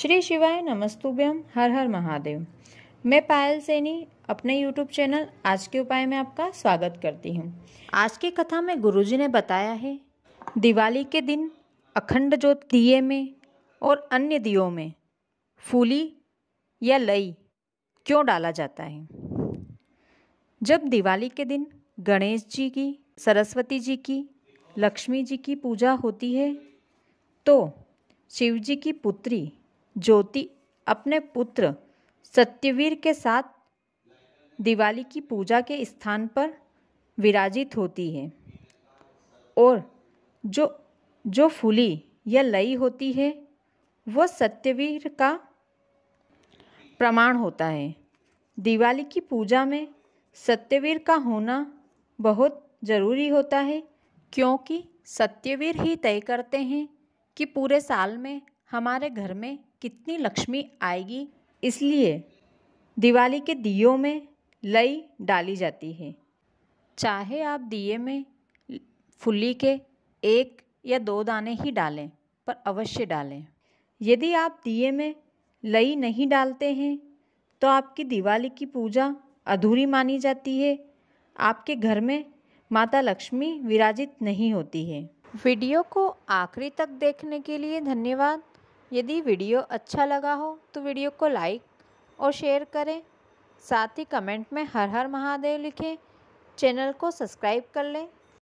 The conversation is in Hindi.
श्री शिवाय नमस्तुभ्यम हर हर महादेव मैं पायल सैनी अपने YouTube चैनल आज के उपाय में आपका स्वागत करती हूँ आज की कथा में गुरुजी ने बताया है दिवाली के दिन अखंड ज्योत दिए में और अन्य दियों में फूली या लई क्यों डाला जाता है जब दिवाली के दिन गणेश जी की सरस्वती जी की लक्ष्मी जी की पूजा होती है तो शिव जी की पुत्री ज्योति अपने पुत्र सत्यवीर के साथ दिवाली की पूजा के स्थान पर विराजित होती है और जो जो फूली या लई होती है वह सत्यवीर का प्रमाण होता है दिवाली की पूजा में सत्यवीर का होना बहुत ज़रूरी होता है क्योंकि सत्यवीर ही तय करते हैं कि पूरे साल में हमारे घर में कितनी लक्ष्मी आएगी इसलिए दिवाली के दियो में लई डाली जाती है चाहे आप दिए में फुल्ली के एक या दो दाने ही डालें पर अवश्य डालें यदि आप दिए में लई नहीं डालते हैं तो आपकी दिवाली की पूजा अधूरी मानी जाती है आपके घर में माता लक्ष्मी विराजित नहीं होती है वीडियो को आखिरी तक देखने के लिए धन्यवाद यदि वीडियो अच्छा लगा हो तो वीडियो को लाइक और शेयर करें साथ ही कमेंट में हर हर महादेव लिखें चैनल को सब्सक्राइब कर लें